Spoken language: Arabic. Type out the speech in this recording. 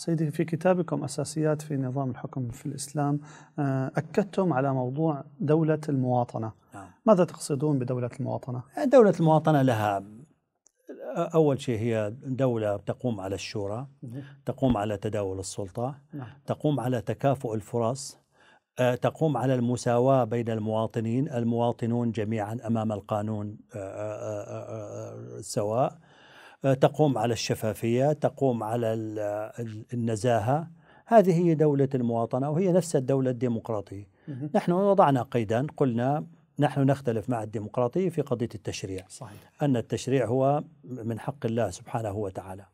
سيدي في كتابكم أساسيات في نظام الحكم في الإسلام آه، أكدتم على موضوع دولة المواطنة نعم. ماذا تقصدون بدولة المواطنة؟ دولة المواطنة لها أول شيء هي دولة تقوم على الشورى تقوم على تداول السلطة نعم. تقوم على تكافؤ الفرص آه، تقوم على المساواة بين المواطنين المواطنون جميعا أمام القانون آه، سواء آه، تقوم على الشفافية تقوم على النزاهة هذه هي دولة المواطنة وهي نفس الدولة الديمقراطية نحن وضعنا قيدا قلنا نحن نختلف مع الديمقراطية في قضية التشريع صحيح. أن التشريع هو من حق الله سبحانه وتعالى